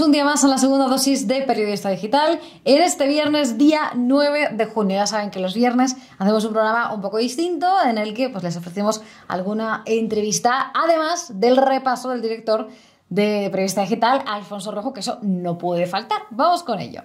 un día más en la segunda dosis de Periodista Digital en este viernes día 9 de junio. Ya saben que los viernes hacemos un programa un poco distinto en el que pues, les ofrecemos alguna entrevista, además del repaso del director de Periodista Digital, Alfonso Rojo, que eso no puede faltar. Vamos con ello.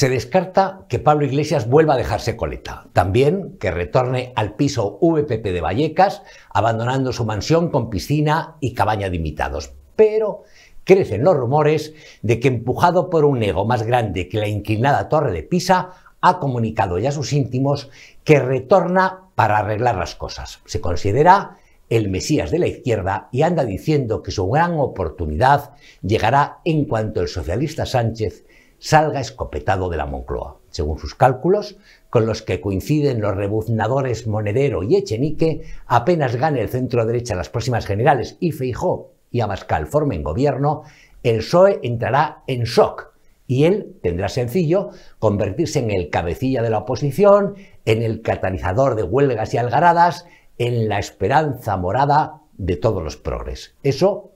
Se descarta que Pablo Iglesias vuelva a dejarse coleta. También que retorne al piso VPP de Vallecas, abandonando su mansión con piscina y cabaña de invitados. Pero crecen los rumores de que, empujado por un ego más grande que la inclinada Torre de Pisa, ha comunicado ya a sus íntimos que retorna para arreglar las cosas. Se considera el Mesías de la izquierda y anda diciendo que su gran oportunidad llegará en cuanto el socialista Sánchez salga escopetado de la Moncloa, según sus cálculos, con los que coinciden los rebuznadores Monedero y Echenique, apenas gane el centro derecha las próximas generales y Feijó y Abascal formen gobierno, el PSOE entrará en shock y él tendrá sencillo convertirse en el cabecilla de la oposición, en el catalizador de huelgas y algaradas, en la esperanza morada de todos los progres. Eso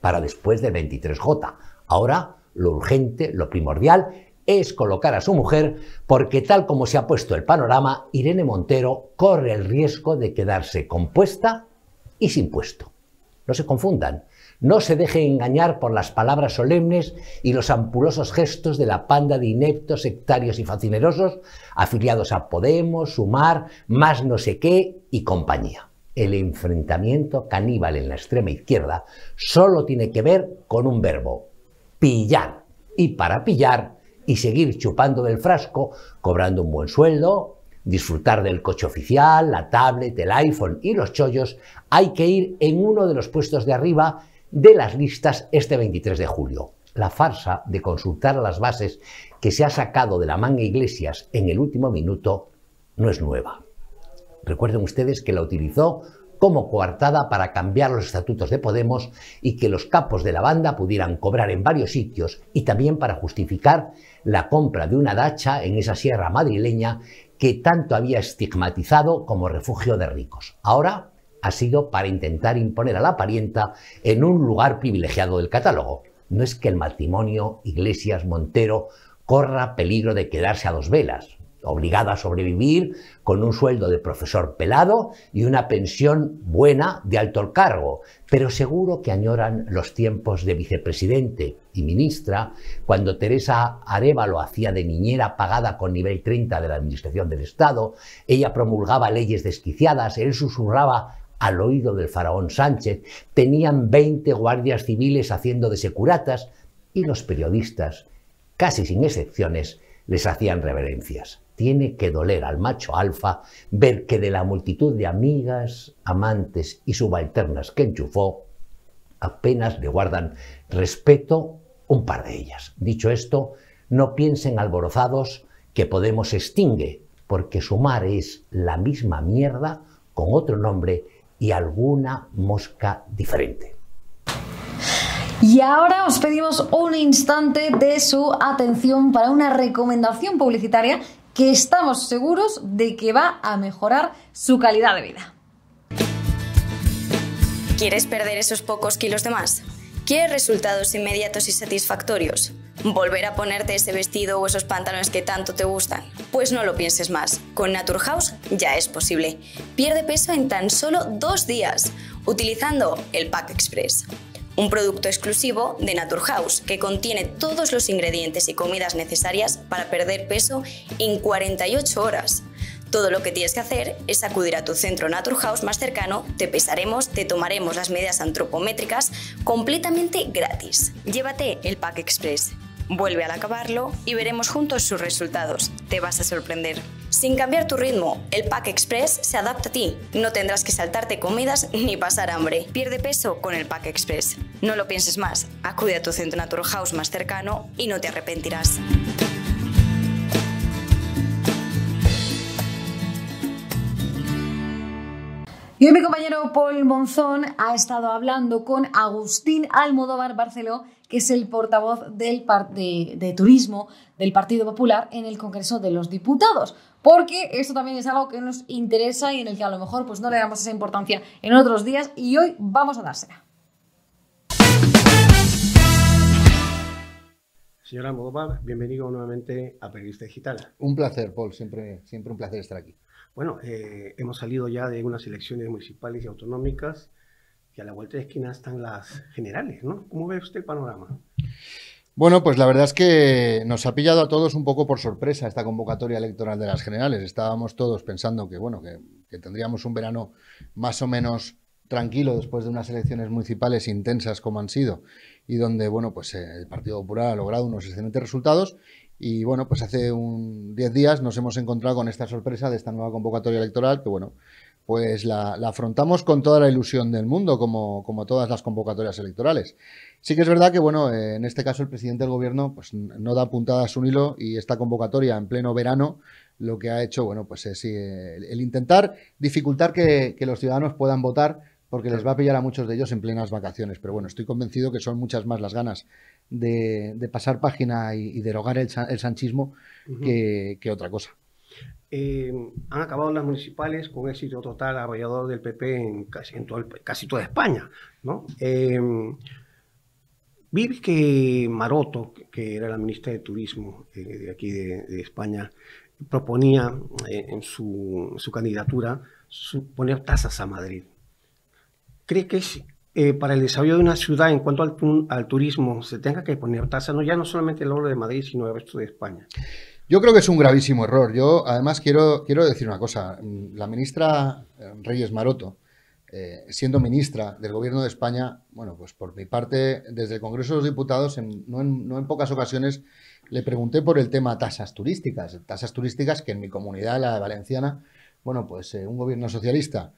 para después del 23J. Ahora lo urgente, lo primordial, es colocar a su mujer, porque tal como se ha puesto el panorama, Irene Montero corre el riesgo de quedarse compuesta y sin puesto. No se confundan, no se dejen engañar por las palabras solemnes y los ampulosos gestos de la panda de ineptos, sectarios y facinerosos afiliados a Podemos, Sumar, más no sé qué y compañía. El enfrentamiento caníbal en la extrema izquierda solo tiene que ver con un verbo, pillar. Y para pillar y seguir chupando del frasco, cobrando un buen sueldo, disfrutar del coche oficial, la tablet, el iPhone y los chollos, hay que ir en uno de los puestos de arriba de las listas este 23 de julio. La farsa de consultar a las bases que se ha sacado de la manga Iglesias en el último minuto no es nueva. Recuerden ustedes que la utilizó como coartada para cambiar los estatutos de Podemos y que los capos de la banda pudieran cobrar en varios sitios y también para justificar la compra de una dacha en esa sierra madrileña que tanto había estigmatizado como refugio de ricos. Ahora ha sido para intentar imponer a la parienta en un lugar privilegiado del catálogo. No es que el matrimonio Iglesias Montero corra peligro de quedarse a dos velas, Obligada a sobrevivir con un sueldo de profesor pelado y una pensión buena de alto cargo, pero seguro que añoran los tiempos de vicepresidente y ministra cuando Teresa Arevalo hacía de niñera pagada con nivel 30 de la Administración del Estado, ella promulgaba leyes desquiciadas, él susurraba al oído del faraón Sánchez, tenían 20 guardias civiles haciendo de securatas y los periodistas, casi sin excepciones, les hacían reverencias. Tiene que doler al macho alfa ver que de la multitud de amigas, amantes y subalternas que enchufó, apenas le guardan respeto un par de ellas. Dicho esto, no piensen alborozados que Podemos extingue, porque su mar es la misma mierda con otro nombre y alguna mosca diferente. Y ahora os pedimos un instante de su atención para una recomendación publicitaria que estamos seguros de que va a mejorar su calidad de vida. ¿Quieres perder esos pocos kilos de más? ¿Quieres resultados inmediatos y satisfactorios? ¿Volver a ponerte ese vestido o esos pantalones que tanto te gustan? Pues no lo pienses más. Con Naturhaus ya es posible. Pierde peso en tan solo dos días utilizando el Pack Express un producto exclusivo de Naturhaus que contiene todos los ingredientes y comidas necesarias para perder peso en 48 horas. Todo lo que tienes que hacer es acudir a tu centro Naturhaus más cercano, te pesaremos, te tomaremos las medidas antropométricas completamente gratis. Llévate el Pack Express. Vuelve al acabarlo y veremos juntos sus resultados. Te vas a sorprender. Sin cambiar tu ritmo, el Pack Express se adapta a ti. No tendrás que saltarte comidas ni pasar hambre. Pierde peso con el Pack Express. No lo pienses más. Acude a tu centro Natural House más cercano y no te arrepentirás. Y hoy mi compañero Paul Monzón ha estado hablando con Agustín Almodóvar Barceló, que es el portavoz del de, Turismo del Partido Popular en el Congreso de los Diputados, porque esto también es algo que nos interesa y en el que a lo mejor pues, no le damos esa importancia en otros días y hoy vamos a dársela. Señora Almodóvar, bienvenido nuevamente a Periodista Digital. Un placer, Paul, siempre, siempre un placer estar aquí. Bueno, eh, hemos salido ya de unas elecciones municipales y autonómicas y a la vuelta de esquina están las generales, ¿no? ¿Cómo ve usted el panorama? Bueno, pues la verdad es que nos ha pillado a todos un poco por sorpresa esta convocatoria electoral de las generales. Estábamos todos pensando que, bueno, que tendríamos un verano más o menos tranquilo después de unas elecciones municipales intensas como han sido y donde, bueno, pues eh, el Partido Popular ha logrado unos excelentes resultados y bueno, pues hace 10 días nos hemos encontrado con esta sorpresa de esta nueva convocatoria electoral, que bueno, pues la, afrontamos con toda la ilusión del mundo, como, como, todas las convocatorias electorales. Sí que es verdad que, bueno, eh, en este caso el presidente del gobierno pues, no da puntadas un hilo y esta convocatoria en pleno verano lo que ha hecho, bueno, pues es eh, el intentar dificultar que, que los ciudadanos puedan votar porque les va a pillar a muchos de ellos en plenas vacaciones. Pero bueno, estoy convencido que son muchas más las ganas de, pasar página y, derogar el, sanchismo que, otra cosa. Eh, han acabado las municipales con éxito total arrollador del PP en casi, toda España. ¿no? Eh, vi que Maroto, que era la ministra de Turismo eh, de aquí de, España, proponía en su, su candidatura poner tasas a Madrid. ¿Cree que sí? Eh, para el desarrollo de una ciudad en cuanto al, turismo se tenga que poner tasas, no ya no solamente el oro de Madrid, sino el resto de España. Yo creo que es un gravísimo error. Yo además quiero, quiero decir una cosa. La ministra eh, Reyes Maroto, eh, siendo ministra del Gobierno de España, bueno, pues por mi parte, desde el Congreso de los Diputados, no, en, pocas ocasiones le pregunté por el tema tasas turísticas. Tasas turísticas que en mi comunidad, la de valenciana, bueno, pues un gobierno socialista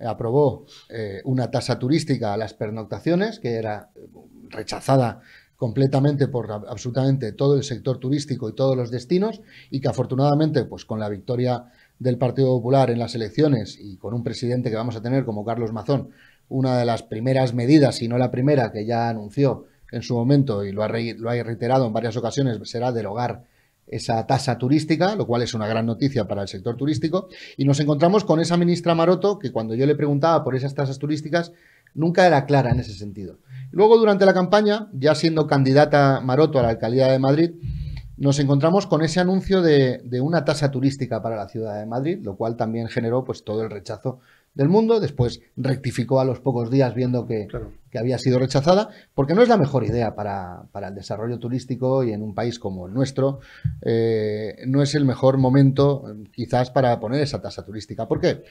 aprobó eh, una tasa turística a las pernoctaciones, que era rechazada completamente por absolutamente todo el sector turístico y todos los destinos, y que afortunadamente, pues con la victoria del Partido Popular en las elecciones y con un presidente que vamos a tener como Carlos Mazón, una de las primeras medidas, si no la primera, que ya anunció en su momento y lo ha, lo ha reiterado en varias ocasiones, será derogar esa tasa turística, lo cual es una gran noticia para el sector turístico. Y nos encontramos con esa ministra Maroto, que cuando yo le preguntaba por esas tasas turísticas, nunca era clara en ese sentido. Luego, durante la campaña, ya siendo candidata Maroto a la alcaldía de Madrid, nos encontramos con ese anuncio de, una tasa turística para la ciudad de Madrid, lo cual también generó pues, todo el rechazo del mundo, después rectificó a los pocos días viendo que, había sido rechazada, porque no es la mejor idea para, el desarrollo turístico y en un país como el nuestro, eh, no es el mejor momento quizás para poner esa tasa turística. ¿Por qué?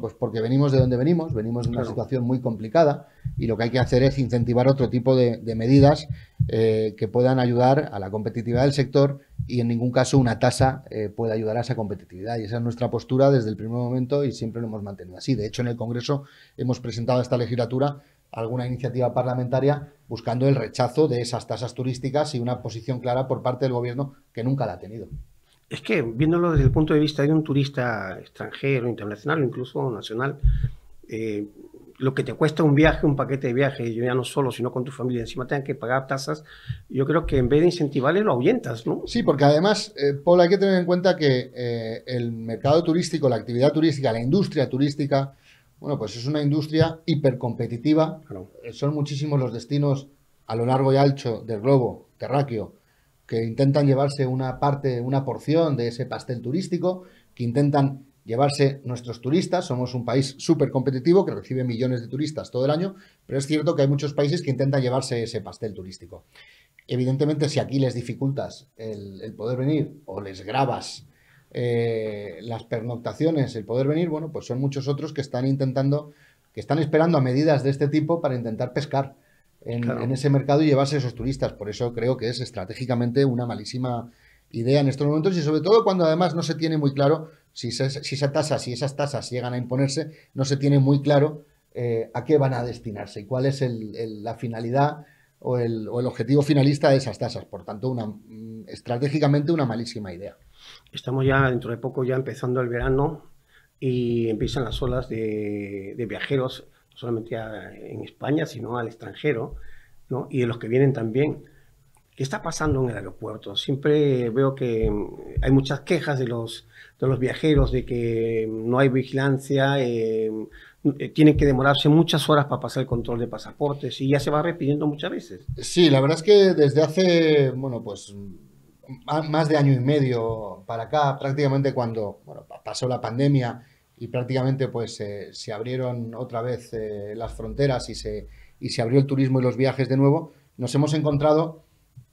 pues porque venimos de donde venimos, venimos de una situación muy complicada y lo que hay que hacer es incentivar otro tipo de, medidas eh, que puedan ayudar a la competitividad del sector y en ningún caso una tasa eh, puede ayudar a esa competitividad. Y esa es nuestra postura desde el primer momento y siempre lo hemos mantenido así. De hecho, en el Congreso hemos presentado a esta legislatura alguna iniciativa parlamentaria buscando el rechazo de esas tasas turísticas y una posición clara por parte del Gobierno que nunca la ha tenido. Es que, viéndolo desde el punto de vista de un turista extranjero, internacional o incluso nacional, eh, lo que te cuesta un viaje, un paquete de viaje, y ya no solo, sino con tu familia, encima tengan que pagar tasas, yo creo que en vez de incentivarles, lo ahuyentas, ¿no? Sí, porque además, eh, Paul, hay que tener en cuenta que eh, el mercado turístico, la actividad turística, la industria turística, bueno, pues es una industria hipercompetitiva. Eh, son muchísimos los destinos a lo largo y ancho del globo terráqueo que intentan llevarse una parte, una porción de ese pastel turístico, que intentan llevarse nuestros turistas. Somos un país súper competitivo que recibe millones de turistas todo el año, pero es cierto que hay muchos países que intentan llevarse ese pastel turístico. Evidentemente, si aquí les dificultas el, poder venir o les grabas eh, las pernoctaciones, el poder venir, bueno, pues son muchos otros que están intentando, que están esperando a medidas de este tipo para intentar pescar. En, en, ese mercado y llevarse esos turistas. Por eso creo que es estratégicamente una malísima idea en estos momentos y sobre todo cuando además no se tiene muy claro si, esa si esas tasas llegan a imponerse, no se tiene muy claro eh, a qué van a destinarse y cuál es la finalidad o el, objetivo finalista de esas tasas. Por tanto, una, mm, estratégicamente una malísima idea. Estamos ya dentro de poco, ya empezando el verano y empiezan las olas de, viajeros, no solamente en España, sino al extranjero, y de los que vienen también. ¿Qué está pasando en el aeropuerto? Siempre veo que mm, hay muchas quejas de los, los viajeros de que no hay vigilancia, eh, mm, eh, tienen que demorarse muchas horas para pasar el control de pasaportes y ya se va repitiendo muchas veces. Sí, la verdad es que desde hace, bueno, pues mm, más de año y medio para acá, prácticamente cuando pasó la pandemia y prácticamente pues se abrieron otra vez eh, las fronteras y se, y se abrió el turismo y los viajes de nuevo, nos hemos encontrado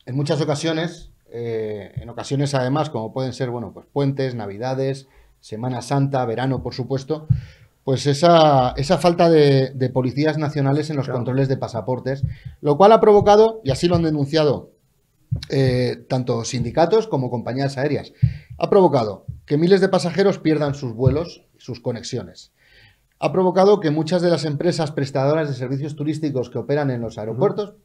en muchas ocasiones, eh, en ocasiones además, como pueden ser, bueno, pues puentes, navidades, Semana Santa, verano, por supuesto, pues esa, esa falta de, policías nacionales en los controles de pasaportes, lo cual ha provocado, y así lo han denunciado eh, tanto sindicatos como compañías aéreas, ha provocado que miles de pasajeros pierdan sus vuelos, sus conexiones. Ha provocado que muchas de las empresas prestadoras de servicios turísticos que operan en los aeropuertos,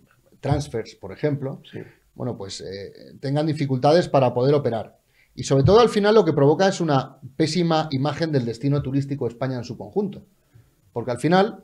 transfers, por ejemplo, sí bueno, pues eh, tengan dificultades para poder operar. Y sobre todo al final lo que provoca es una pésima imagen del destino turístico de España en su conjunto. Porque al final,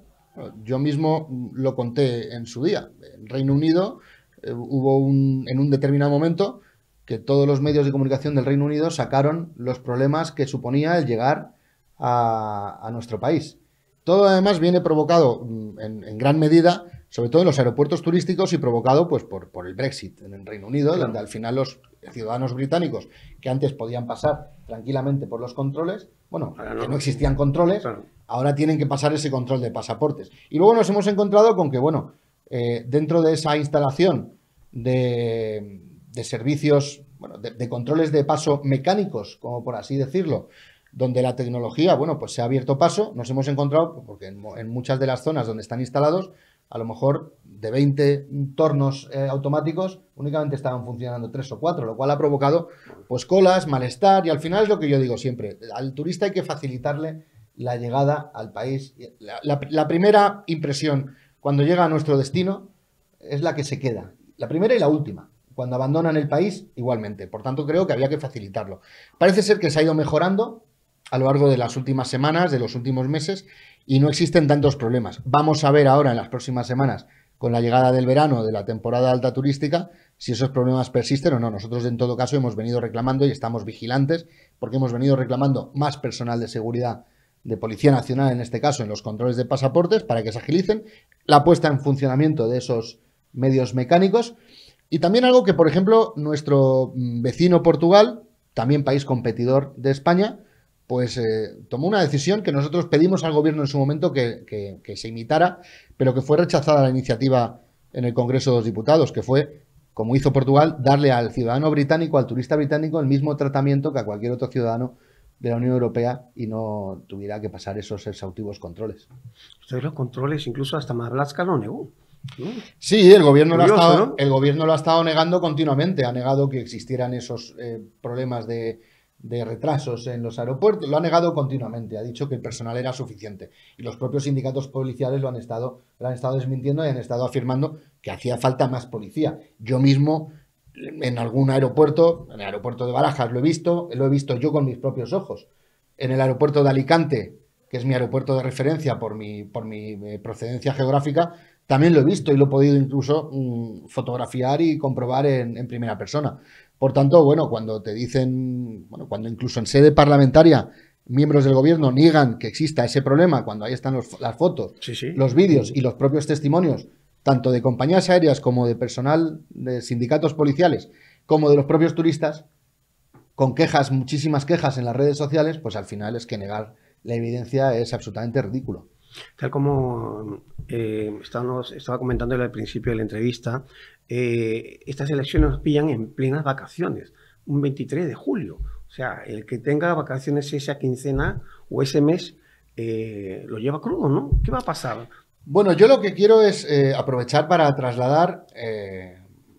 yo mismo lo conté en su día, en Reino Unido eh, hubo en un determinado momento que todos los medios de comunicación del Reino Unido sacaron los problemas que suponía el llegar a, nuestro país. Todo además viene provocado mm, en gran medida sobre todo en los aeropuertos turísticos y provocado pues, por, por el Brexit en el Reino Unido, donde al final los ciudadanos británicos que antes podían pasar tranquilamente por los controles, bueno, que no, existían controles, ahora tienen que pasar ese control de pasaportes. Y luego nos hemos encontrado con que, bueno, eh, dentro de esa instalación de, servicios, bueno, de, controles de paso mecánicos, como por así decirlo, donde la tecnología, bueno, pues se ha abierto paso, nos hemos encontrado, porque en, muchas de las zonas donde están instalados, a lo mejor de 20 tornos eh, automáticos, únicamente estaban funcionando 3 o 4, lo cual ha provocado pues colas, malestar y al final es lo que yo digo siempre, al turista hay que facilitarle la llegada al país. la primera impresión cuando llega a nuestro destino es la que se queda, la primera y la última. Cuando abandonan el país, igualmente. Por tanto, creo que había que facilitarlo. Parece ser que se ha ido mejorando a lo largo de las últimas semanas, de los últimos meses, y no existen tantos problemas. Vamos a ver ahora en las próximas semanas, con la llegada del verano, de la temporada alta turística, si esos problemas persisten o no. Nosotros en todo caso hemos venido reclamando y estamos vigilantes porque hemos venido reclamando más personal de seguridad de Policía Nacional, en este caso, en los controles de pasaportes, para que se agilicen la puesta en funcionamiento de esos medios mecánicos. Y también algo que, por ejemplo, nuestro mm, vecino Portugal, también país competidor de España, pues eh, tomó una decisión que nosotros pedimos al gobierno en su momento que, se imitara, pero que fue rechazada la iniciativa en el Congreso de los Diputados, que fue, como hizo Portugal, darle al ciudadano británico, al turista británico, el mismo tratamiento que a cualquier otro ciudadano de la Unión Europea y no tuviera que pasar esos exhaustivos controles. Ustedes los controles, incluso hasta más lo negó. Sí, el gobierno, lo ha estado, el gobierno lo ha estado negando continuamente. Ha negado que existieran esos eh, problemas de de retrasos en los aeropuertos, lo ha negado continuamente, ha dicho que el personal era suficiente. Y los propios sindicatos policiales lo han estado, han estado desmintiendo y han estado afirmando que hacía falta más policía. Yo mismo en algún aeropuerto, en el aeropuerto de Barajas lo he visto, lo he visto yo con mis propios ojos. En el aeropuerto de Alicante, que es mi aeropuerto de referencia por mi, por mi eh, procedencia geográfica, también lo he visto y lo he podido incluso mm, fotografiar y comprobar en primera persona. Por tanto, bueno, cuando te dicen, bueno, cuando incluso en sede parlamentaria miembros del gobierno niegan que exista ese problema, cuando ahí están las fotos, los vídeos y los propios testimonios, tanto de compañías aéreas como de personal de sindicatos policiales, como de los propios turistas, con quejas, muchísimas quejas en las redes sociales, pues al final es que negar la evidencia es absolutamente ridículo. Tal como eh, estábamos, estaba comentando al principio de la entrevista, eh, estas elecciones nos pillan en plenas vacaciones, un 23 de julio. O sea, el que tenga vacaciones esa quincena o ese mes eh, lo lleva crudo, ¿no? ¿Qué va a pasar? Bueno, yo lo que quiero es eh, aprovechar para trasladar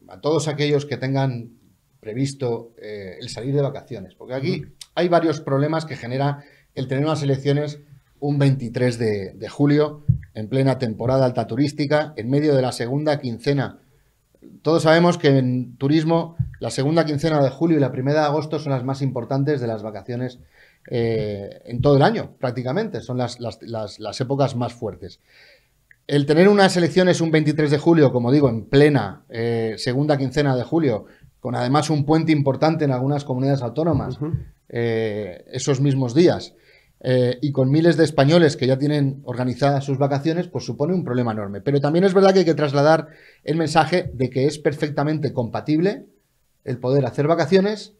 a todos aquellos que tengan previsto el salir de vacaciones, porque aquí hay varios problemas que genera el tener unas elecciones un 23 de, de julio, en plena temporada alta turística, en medio de la segunda quincena todos sabemos que en turismo la segunda quincena de julio y la primera de agosto son las más importantes de las vacaciones eh, en todo el año, prácticamente. Son las, épocas más fuertes. El tener unas elecciones un 23 de julio, como digo, en plena eh, segunda quincena de julio, con además un puente importante en algunas comunidades autónomas, eh, esos mismos días. Eh, y con miles de españoles que ya tienen organizadas sus vacaciones, pues supone un problema enorme. Pero también es verdad que hay que trasladar el mensaje de que es perfectamente compatible el poder hacer vacaciones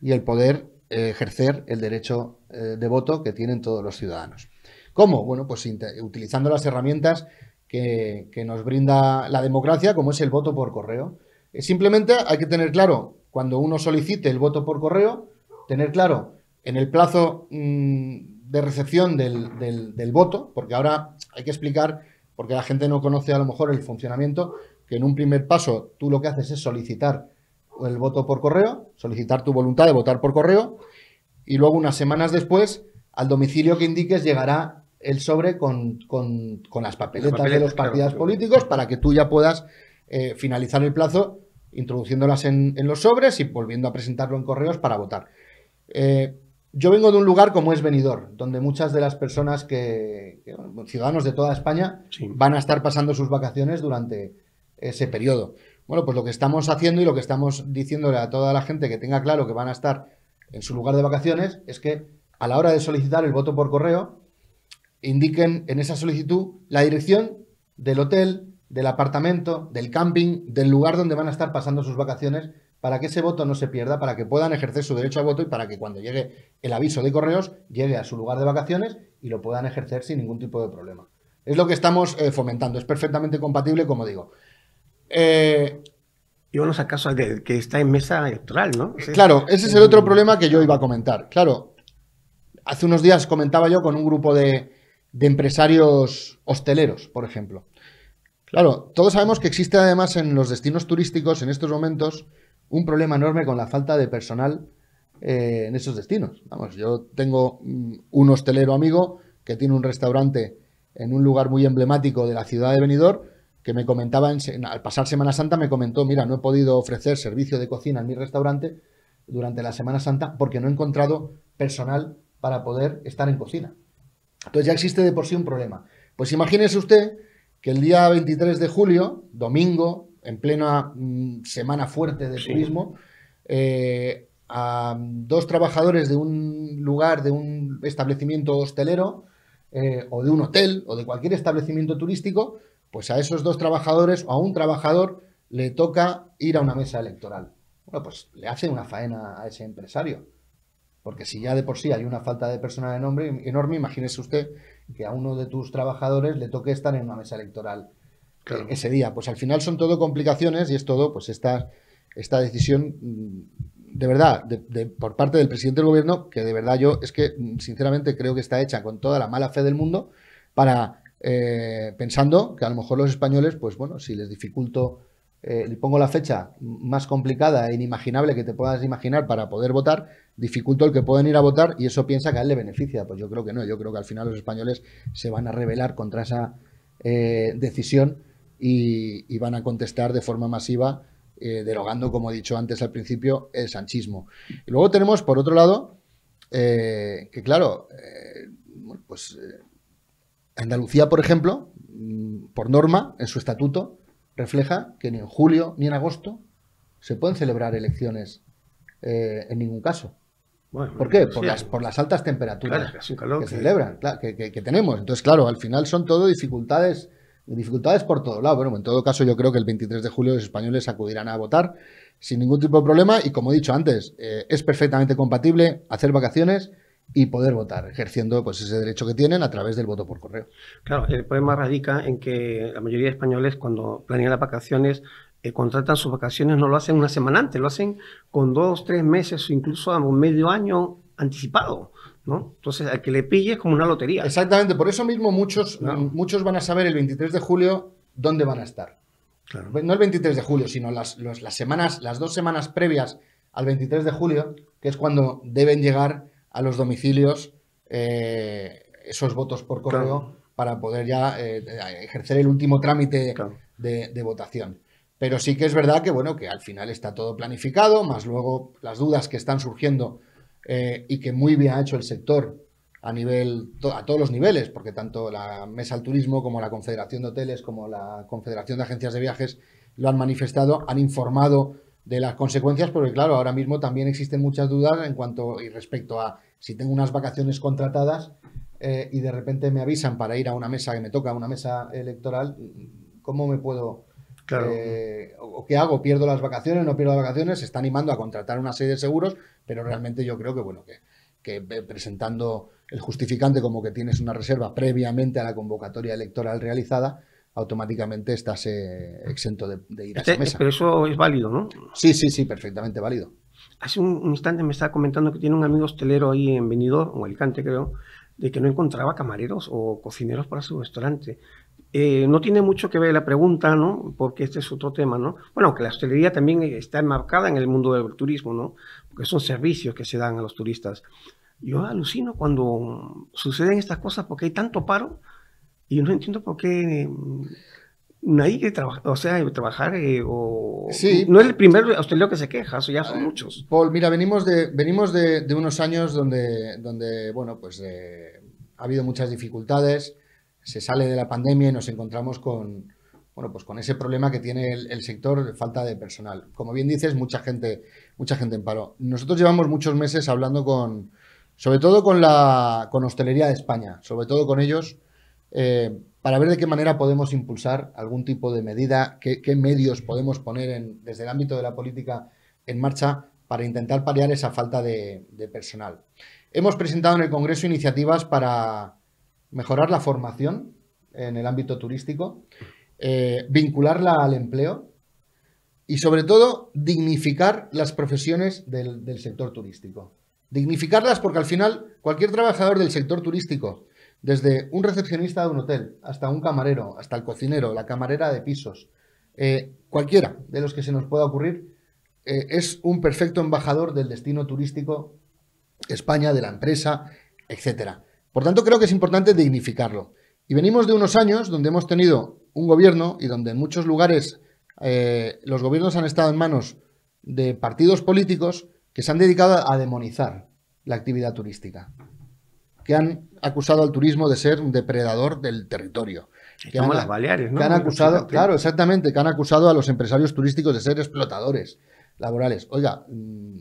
y el poder eh, ejercer el derecho eh, de voto que tienen todos los ciudadanos. ¿Cómo? Bueno, pues utilizando las herramientas que nos brinda la democracia, como es el voto por correo. Simplemente hay que tener claro, cuando uno solicite el voto por correo, tener claro en el plazo mm, de recepción del, voto, porque ahora hay que explicar, porque la gente no conoce a lo mejor el funcionamiento, que en un primer paso tú lo que haces es solicitar el voto por correo, solicitar tu voluntad de votar por correo, y luego unas semanas después, al domicilio que indiques llegará el sobre con, las papeletas de los partidos políticos para que tú ya puedas eh, finalizar el plazo introduciéndolas en, los sobres y volviendo a presentarlo en correos para votar. Eh, yo vengo de un lugar como es Benidorm, donde muchas de las personas que, ciudadanos de toda España, van a estar pasando sus vacaciones durante ese periodo. Bueno, pues lo que estamos haciendo y lo que estamos diciéndole a toda la gente que tenga claro que van a estar en su lugar de vacaciones es que a la hora de solicitar el voto por correo, indiquen en esa solicitud la dirección del hotel, del apartamento, del camping, del lugar donde van a estar pasando sus vacaciones para que ese voto no se pierda, para que puedan ejercer su derecho a voto y para que cuando llegue el aviso de correos llegue a su lugar de vacaciones y lo puedan ejercer sin ningún tipo de problema. Es lo que estamos eh, fomentando, es perfectamente compatible, como digo. Eh, y es acaso de, que está en mesa electoral, ¿no? claro, ese es el otro mm. problema que yo iba a comentar. Claro, hace unos días comentaba yo con un grupo de, de empresarios hosteleros, por ejemplo. Claro, todos sabemos que existe además en los destinos turísticos en estos momentos un problema enorme con la falta de personal eh, en esos destinos. Vamos, yo tengo mm, un hostelero amigo que tiene un restaurante en un lugar muy emblemático de la ciudad de Benidorm que me comentaba al pasar Semana Santa me comentó, mira, no he podido ofrecer servicio de cocina en mi restaurante durante la Semana Santa porque no he encontrado personal para poder estar en cocina. Entonces ya existe de por sí un problema. Pues imagínese usted que el día 23 de julio, domingo, en plena mm, semana fuerte de turismo, eh, a dos trabajadores de un lugar, de un establecimiento hostelero, eh, o de un hotel, o de cualquier establecimiento turístico, pues a esos dos trabajadores o a un trabajador le toca ir a una mesa electoral. Bueno, pues le hace una faena a ese empresario. Porque si ya de por sí hay una falta de personal nombre enorme imagínese usted que a uno de tus trabajadores le toque estar en una mesa electoral eh, ese día. Pues al final son todo complicaciones y es todo, pues esta, esta decisión mm, de verdad, por parte del presidente del gobierno, que de verdad yo es que mm, sinceramente creo que está hecha con toda la mala fe del mundo para eh, pensando que a lo mejor los españoles, pues bueno, si les dificulto, eh, le pongo la fecha más complicada e inimaginable que te puedas imaginar para poder votar, dificulto el que pueden ir a votar y eso piensa que a él le beneficia. Pues yo creo que no, yo creo que al final los españoles se van a rebelar contra esa decisión y, van a contestar de forma masiva, eh, derogando, como he dicho antes al principio, el sanchismo. Y luego tenemos, por otro lado, eh, que claro, eh, pues Andalucía, por ejemplo, mm, por norma, en su estatuto, refleja que ni en julio ni en agosto se pueden celebrar elecciones en ningún caso. ¿Por qué? Por, las, por las altas temperaturas que, celebran, que, tenemos. Entonces, claro, al final son todo dificultades Dificultades por todo lado. Bueno, en todo caso, yo creo que el 23 de julio los españoles acudirán a votar sin ningún tipo de problema y, como he dicho antes, eh, es perfectamente compatible hacer vacaciones y poder votar, ejerciendo pues, ese derecho que tienen a través del voto por correo. Claro, el problema radica en que la mayoría de españoles cuando planean las vacaciones eh, contratan sus vacaciones, no lo hacen una semana antes, lo hacen con dos, tres meses o incluso a un medio año anticipado. Entonces, al que le pille es como una lotería. Exactamente, por eso mismo muchos, muchos van a saber el 23 de julio dónde van a estar. No el 23 de julio, sino las, las, semanas, las dos semanas previas al 23 de julio, que es cuando deben llegar a los domicilios eh, esos votos por correo para poder ya eh, ejercer el último trámite de, de votación. Pero sí que es verdad que, bueno, que al final está todo planificado, más luego las dudas que están surgiendo eh, y que muy bien ha hecho el sector a nivel a todos los niveles, porque tanto la Mesa del Turismo como la Confederación de Hoteles como la Confederación de Agencias de Viajes lo han manifestado, han informado de las consecuencias, porque claro, ahora mismo también existen muchas dudas en cuanto y respecto a si tengo unas vacaciones contratadas eh, y de repente me avisan para ir a una mesa que me toca, una mesa electoral, ¿cómo me puedo eh, o ¿Qué hago? ¿Pierdo las vacaciones? ¿No pierdo las vacaciones? Se está animando a contratar una serie de seguros, pero realmente yo creo que, bueno, que, eh, presentando el justificante como que tienes una reserva previamente a la convocatoria electoral realizada, automáticamente estás eh, exento de, ir a este esa mesa. Pero eso es válido, ¿no? Sí, sí, sí, perfectamente válido. Hace un, un instante me estaba comentando que tiene un amigo hostelero ahí en Benidorm, o Alicante creo, de que no encontraba camareros o cocineros para su restaurante. Eh, no tiene mucho que ver la pregunta, ¿no? Porque este es otro tema, ¿no? Bueno, que la hostelería también está enmarcada en el mundo del turismo, ¿no? Porque son servicios que se dan a los turistas. Yo alucino cuando suceden estas cosas porque hay tanto paro y no entiendo por qué mm, nadie que trabaja, o sea, trabajar eh, o... No es el primer hostelero que se queja, eso ya son eh, muchos. Paul, mira, venimos de, venimos de, unos años donde, donde bueno, pues ha habido muchas dificultades se sale de la pandemia y nos encontramos con, bueno, pues con ese problema que tiene el, sector de falta de personal. Como bien dices, mucha gente, mucha gente en paro. Nosotros llevamos muchos meses hablando con, sobre todo con la con hostelería de España, sobre todo con ellos, eh, para ver de qué manera podemos impulsar algún tipo de medida, qué, medios podemos poner en, desde el ámbito de la política en marcha para intentar paliar esa falta de personal. Hemos presentado en el Congreso iniciativas para mejorar la formación en el ámbito turístico, eh, vincularla al empleo y sobre todo dignificar las profesiones del, sector turístico. Dignificarlas porque al final cualquier trabajador del sector turístico, desde un recepcionista de un hotel hasta un camarero, hasta el cocinero, la camarera de pisos, eh, cualquiera de los que se nos pueda ocurrir, eh, es un perfecto embajador del destino turístico España, de la empresa, etcétera. Por tanto, creo que es importante dignificarlo. Y venimos de unos años donde hemos tenido un gobierno y donde en muchos lugares eh, los gobiernos han estado en manos de partidos políticos que se han dedicado a demonizar la actividad turística, que han acusado al turismo de ser un depredador del territorio. Como las Baleares, ¿no? han acusado, claro, exactamente, que han acusado a los empresarios turísticos de ser explotadores laborales. Oiga, mm,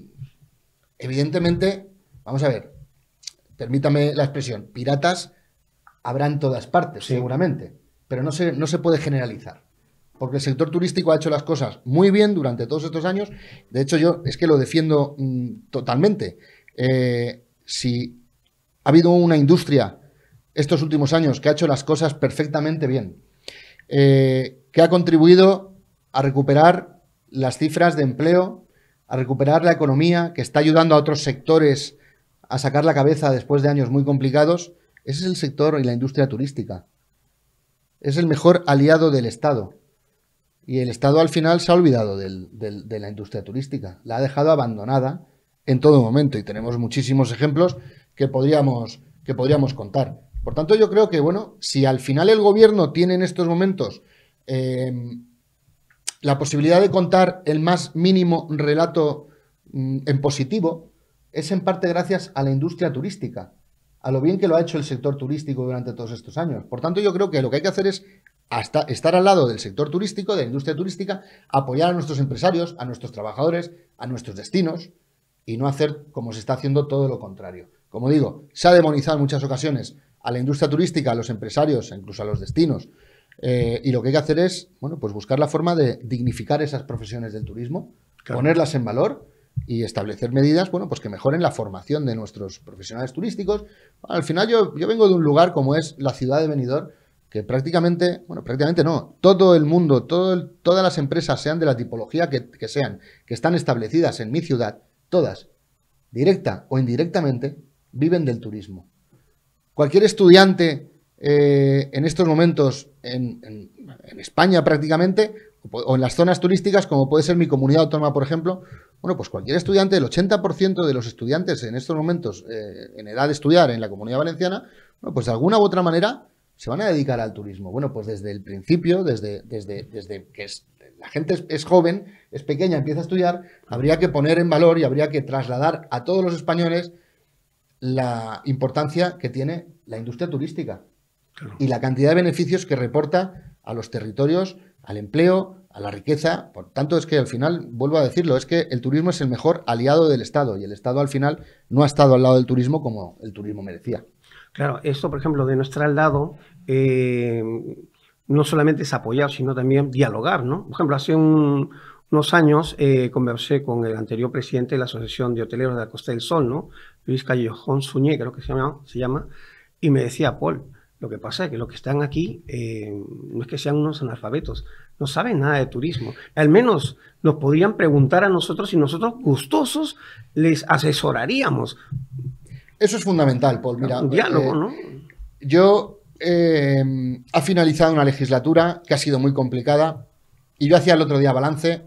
evidentemente, vamos a ver, permítame la expresión, piratas habrán todas partes, seguramente, pero no se, no se puede generalizar. Porque el sector turístico ha hecho las cosas muy bien durante todos estos años. De hecho, yo es que lo defiendo mm, totalmente. Eh, si ha habido una industria estos últimos años que ha hecho las cosas perfectamente bien, eh, que ha contribuido a recuperar las cifras de empleo, a recuperar la economía, que está ayudando a otros sectores a sacar la cabeza después de años muy complicados, ese es el sector y la industria turística. Es el mejor aliado del Estado. Y el Estado al final se ha olvidado de la industria turística, la ha dejado abandonada en todo momento y tenemos muchísimos ejemplos que podríamos, que contar. Por tanto, yo creo que, bueno, si al final el gobierno tiene en estos momentos eh, la posibilidad de contar el más mínimo relato mm, en positivo, es en parte gracias a la industria turística, a lo bien que lo ha hecho el sector turístico durante todos estos años. Por tanto, yo creo que lo que hay que hacer es hasta estar al lado del sector turístico, de la industria turística, apoyar a nuestros empresarios, a nuestros trabajadores, a nuestros destinos y no hacer como se está haciendo todo lo contrario. Como digo, se ha demonizado en muchas ocasiones a la industria turística, a los empresarios, incluso a los destinos. Eh, y lo que hay que hacer es, bueno, pues buscar la forma de dignificar esas profesiones del turismo, ponerlas en valor y establecer medidas, bueno, pues que mejoren la formación de nuestros profesionales turísticos. Al final yo, yo vengo de un lugar como es la ciudad de Benidorm, que prácticamente, bueno, prácticamente no, todo el mundo, todas las empresas, sean de la tipología que, sean, que están establecidas en mi ciudad, todas, directa o indirectamente, viven del turismo. Cualquier estudiante eh, en estos momentos en, España prácticamente, o en las zonas turísticas, como puede ser mi comunidad autónoma, por ejemplo, bueno, pues cualquier estudiante, el 80% de los estudiantes en estos momentos eh, en edad de estudiar en la comunidad valenciana, bueno, pues de alguna u otra manera se van a dedicar al turismo. Bueno, pues desde el principio, desde, desde, desde que la gente es, joven, es pequeña, empieza a estudiar, habría que poner en valor y habría que trasladar a todos los españoles la importancia que tiene la industria turística y la cantidad de beneficios que reporta a los territorios, al empleo, a la riqueza. Por tanto, es que al final, vuelvo a decirlo, es que el turismo es el mejor aliado del Estado y el Estado al final no ha estado al lado del turismo como el turismo merecía. Claro, esto, por ejemplo, de no estar al lado, eh, no solamente es apoyar, sino también dialogar, ¿no? Por ejemplo, hace unos años eh, conversé con el anterior presidente de la Asociación de Hoteleros de la Costa del Sol, ¿no? Luis Callejón Suñé, creo que se llama, se llama, y me decía, Paul, lo que pasa es que los que están aquí eh, no es que sean unos analfabetos, no saben nada de turismo. Al menos nos podrían preguntar a nosotros y nosotros gustosos les asesoraríamos. Eso es fundamental, Paul. Mira, diálogo, eh, ¿no? Yo eh, ha finalizado una legislatura que ha sido muy complicada y yo hacía el otro día balance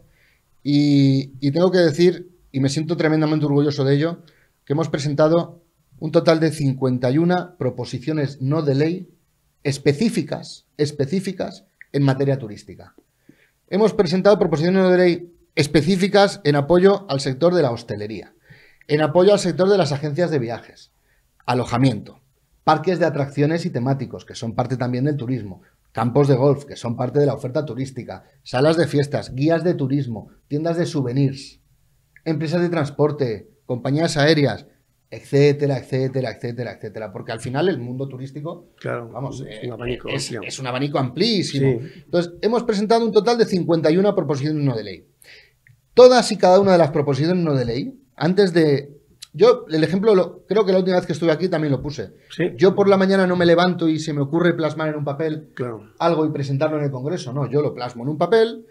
y, y tengo que decir, y me siento tremendamente orgulloso de ello, que hemos presentado un total de 51 proposiciones no de ley específicas, específicas en materia turística hemos presentado proposiciones de ley específicas en apoyo al sector de la hostelería, en apoyo al sector de las agencias de viajes, alojamiento, parques de atracciones y temáticos, que son parte también del turismo, campos de golf, que son parte de la oferta turística, salas de fiestas, guías de turismo, tiendas de souvenirs, empresas de transporte, compañías aéreas, etcétera, etcétera, etcétera, etcétera. Porque al final el mundo turístico claro, vamos, es, eh, un abanico, amplísimo. Entonces, hemos presentado un total de 51 proposiciones no de ley. Todas y cada una de las proposiciones no de ley, antes de... Yo, el ejemplo, lo, creo que la última vez que estuve aquí también lo puse. Yo por la mañana no me levanto y se me ocurre plasmar en un papel claro. algo y presentarlo en el Congreso. No, yo lo plasmo en un papel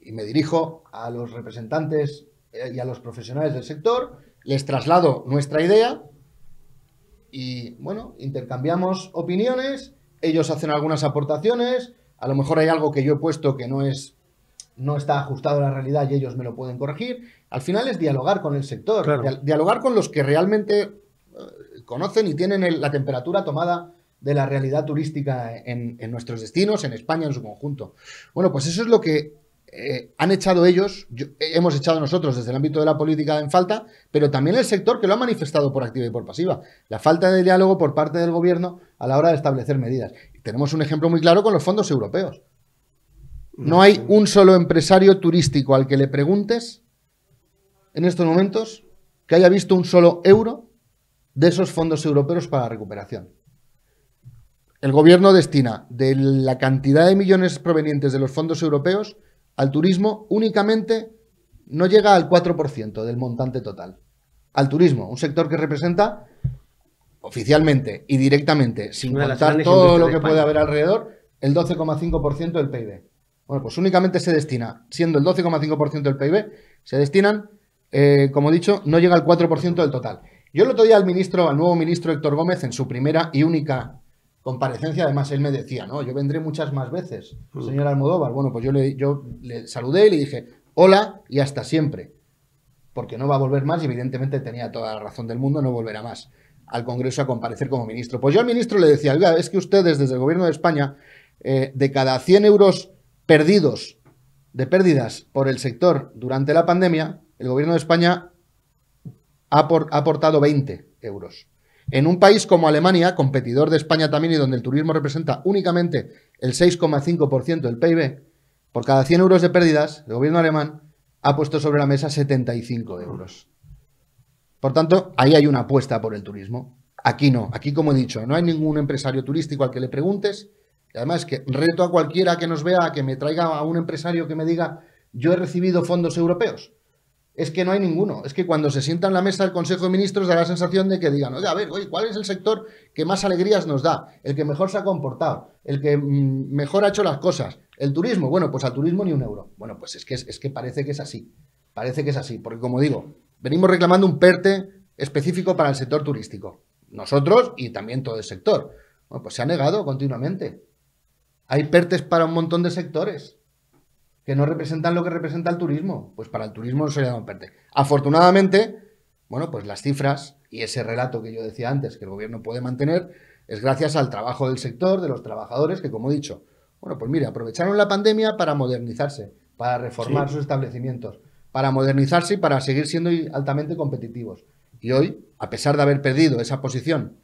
y me dirijo a los representantes eh, y a los profesionales del sector les traslado nuestra idea y bueno, intercambiamos opiniones, ellos hacen algunas aportaciones, a lo mejor hay algo que yo he puesto que no es no está ajustado a la realidad y ellos me lo pueden corregir. Al final es dialogar con el sector, dialogar con los que realmente eh, conocen y tienen la temperatura tomada de la realidad turística en, nuestros destinos, en España en su conjunto. Bueno, pues eso es lo que eh, han echado ellos, eh, hemos echado nosotros desde el ámbito de la política en falta, pero también el sector que lo ha manifestado por activa y por pasiva. La falta de diálogo por parte del gobierno a la hora de establecer medidas. tenemos un ejemplo muy claro con los fondos europeos. No hay un solo empresario turístico al que le preguntes en estos momentos que haya visto un solo euro de esos fondos europeos para la recuperación. El gobierno destina de la cantidad de millones provenientes de los fondos europeos, al turismo únicamente no llega al 4% del montante total. Al turismo, un sector que representa oficialmente y directamente, sin contar todo lo que puede haber alrededor, el 12,5% del PIB. Bueno, pues únicamente se destina, siendo el 12,5% del PIB, se destinan, eh, como he dicho, no llega al 4% del total. Yo lo otro día al ministro, al nuevo ministro Héctor Gómez, en su primera y única comparecencia, además él me decía, no, yo vendré muchas más veces, mm. señor Almodóvar. Bueno, pues yo le, yo le saludé y le dije, hola y hasta siempre, porque no va a volver más y evidentemente tenía toda la razón del mundo, no volverá más al Congreso a comparecer como ministro. Pues yo al ministro le decía, es que ustedes desde el gobierno de España, eh, de cada 100 euros perdidos, de pérdidas por el sector durante la pandemia, el gobierno de España ha, ha aportado 20 euros. En un país como Alemania, competidor de España también y donde el turismo representa únicamente el 6,5% del PIB, por cada 100 euros de pérdidas, el gobierno alemán ha puesto sobre la mesa 75 euros. Por tanto, ahí hay una apuesta por el turismo. Aquí no, aquí como he dicho, no hay ningún empresario turístico al que le preguntes. además que reto a cualquiera que nos vea, que me traiga a un empresario que me diga, yo he recibido fondos europeos es que no hay ninguno. Es que cuando se sienta en la mesa del Consejo de Ministros da la sensación de que digan, oye, a ver, oye, ¿cuál es el sector que más alegrías nos da? El que mejor se ha comportado, el que mm, mejor ha hecho las cosas. El turismo, bueno, pues al turismo ni un euro. Bueno, pues es que, es que parece que es así. Parece que es así, porque como digo, venimos reclamando un PERTE específico para el sector turístico. Nosotros y también todo el sector. Bueno, pues se ha negado continuamente. Hay PERTES para un montón de sectores que no representan lo que representa el turismo. Pues para el turismo no sería un perte. Afortunadamente, bueno, pues las cifras y ese relato que yo decía antes que el gobierno puede mantener es gracias al trabajo del sector, de los trabajadores, que como he dicho, bueno, pues mire, aprovecharon la pandemia para modernizarse, para reformar sus establecimientos, para modernizarse y para seguir siendo altamente competitivos. Y hoy, a pesar de haber perdido esa posición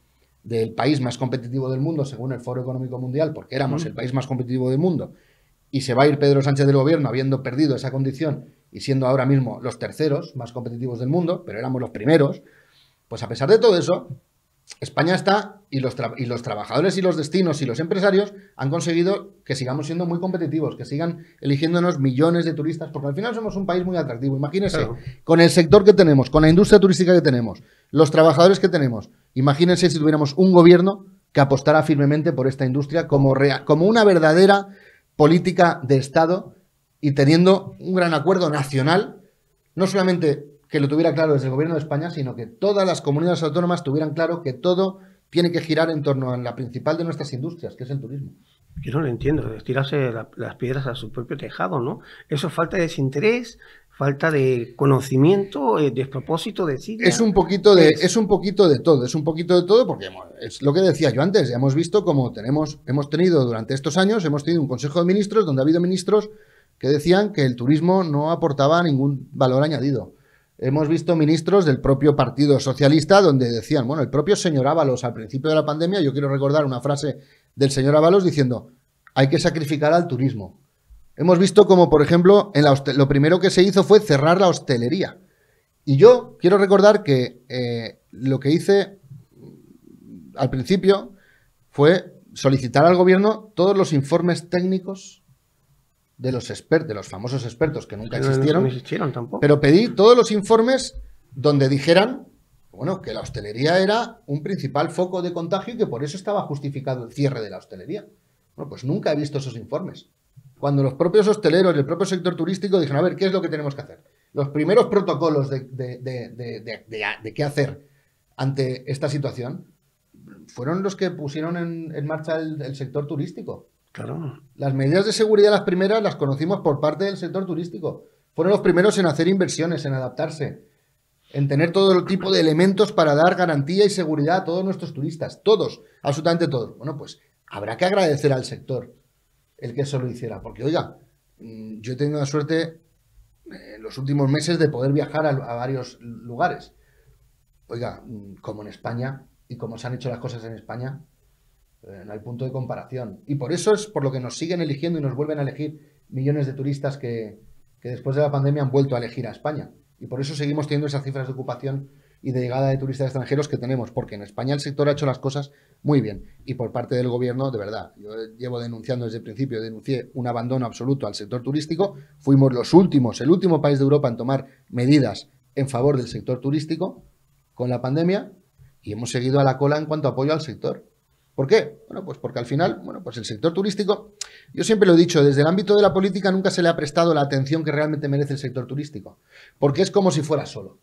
del país más competitivo del mundo, según el Foro Económico Mundial, porque éramos mm. el país más competitivo del mundo, y se va a ir Pedro Sánchez del gobierno habiendo perdido esa condición y siendo ahora mismo los terceros más competitivos del mundo, pero éramos los primeros, pues a pesar de todo eso, España está y los, y los, trabajadores y los destinos y los empresarios han conseguido que sigamos siendo muy competitivos, que sigan eligiéndonos millones de turistas, porque al final somos un país muy atractivo. Imagínense, con el sector que tenemos, con la industria turística que tenemos, los trabajadores que tenemos, imagínense si tuviéramos un gobierno que apostara firmemente por esta industria como, como una verdadera política de Estado y teniendo un gran acuerdo nacional, no solamente que lo tuviera claro desde el gobierno de España, sino que todas las comunidades autónomas tuvieran claro que todo tiene que girar en torno a la principal de nuestras industrias, que es el turismo. Yo no lo entiendo, tirarse las piedras a su propio tejado, ¿no? Eso falta de desinterés, falta de conocimiento, eh, despropósito, de Siria. Es un poquito de, es un poquito de todo, es un poquito de todo, porque es lo que decía yo antes, hemos visto cómo tenemos, hemos tenido durante estos años, hemos tenido un Consejo de Ministros donde ha habido ministros que decían que el turismo no aportaba ningún valor añadido. Hemos visto ministros del propio Partido Socialista donde decían, bueno, el propio señor Ábalos al principio de la pandemia, yo quiero recordar una frase del señor Ábalos diciendo, hay que sacrificar al turismo. Hemos visto como, por ejemplo, lo primero que se hizo fue cerrar la hostelería. Y yo quiero recordar que eh, lo que hice mm, al principio fue solicitar al gobierno todos los informes técnicos de los expertos, de los famosos expertos que nunca existieron. Pero pedí todos los informes donde dijeran, bueno, que la hostelería era un principal foco de contagio y que por eso estaba justificado el cierre de la hostelería. Bueno, pues nunca he visto esos informes cuando los propios hosteleros y el propio sector turístico dijeron, a ver, ¿qué es lo que tenemos que hacer? Los primeros protocolos de, qué hacer ante esta situación fueron los que pusieron en, marcha el, el, sector turístico. Claro. Las medidas de seguridad, las primeras, las conocimos por parte del sector turístico. Fueron los primeros en hacer inversiones, en adaptarse, en tener todo el tipo de elementos para dar garantía y seguridad a todos nuestros turistas. Todos, absolutamente todos. Bueno, pues habrá que agradecer al sector el que eso lo hiciera. Porque, oiga, mm, yo he tenido la suerte en eh, los últimos meses de poder viajar a, varios lugares. Oiga, mm, como en España y como se han hecho las cosas en España, eh, no hay punto de comparación. Y por eso es por lo que nos siguen eligiendo y nos vuelven a elegir millones de turistas que, que después de la pandemia han vuelto a elegir a España. Y por eso seguimos teniendo esas cifras de ocupación y de llegada de turistas extranjeros que tenemos, porque en España el sector ha hecho las cosas muy bien y por parte del gobierno, de verdad, yo llevo denunciando desde el principio, denuncié un abandono absoluto al sector turístico, fuimos los últimos, el último país de Europa en tomar medidas en favor del sector turístico con la pandemia y hemos seguido a la cola en cuanto a apoyo al sector. ¿Por qué? Bueno, pues porque al final, bueno, pues el sector turístico, yo siempre lo he dicho, desde el ámbito de la política nunca se le ha prestado la atención que realmente merece el sector turístico, porque es como si fuera solo.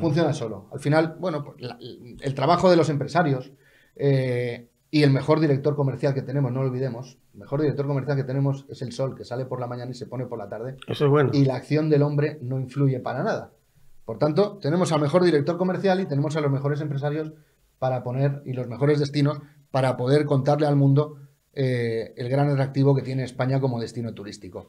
Funciona solo. Al final, bueno, pues, el trabajo de los empresarios eh, y el mejor director comercial que tenemos, no lo olvidemos, el mejor director comercial que tenemos es el sol, que sale por la mañana y se pone por la tarde. Eso es bueno. Y la acción del hombre no influye para nada. Por tanto, tenemos al mejor director comercial y tenemos a los mejores empresarios para poner y los mejores destinos para poder contarle al mundo eh, el gran atractivo que tiene España como destino turístico.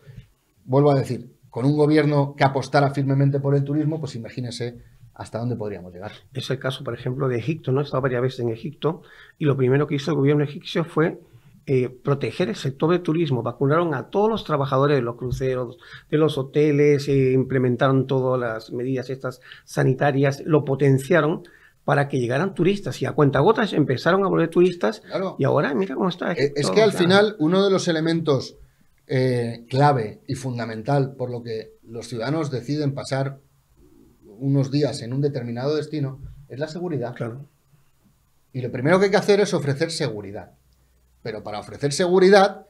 Vuelvo a decir, con un gobierno que apostara firmemente por el turismo, pues imagínese hasta dónde podríamos llegar. Es el caso, por ejemplo, de Egipto. ¿no? He estado varias veces en Egipto y lo primero que hizo el gobierno egipcio fue eh, proteger el sector de turismo. Vacunaron a todos los trabajadores de los cruceros, de los hoteles, eh, implementaron todas las medidas estas sanitarias, lo potenciaron para que llegaran turistas y a cuentagotas empezaron a volver turistas claro. y ahora mira cómo está. Egipto, es que al final uno de los elementos eh, clave y fundamental por lo que los ciudadanos deciden pasar unos días en un determinado destino, es la seguridad. Claro. Y lo primero que hay que hacer es ofrecer seguridad. Pero para ofrecer seguridad,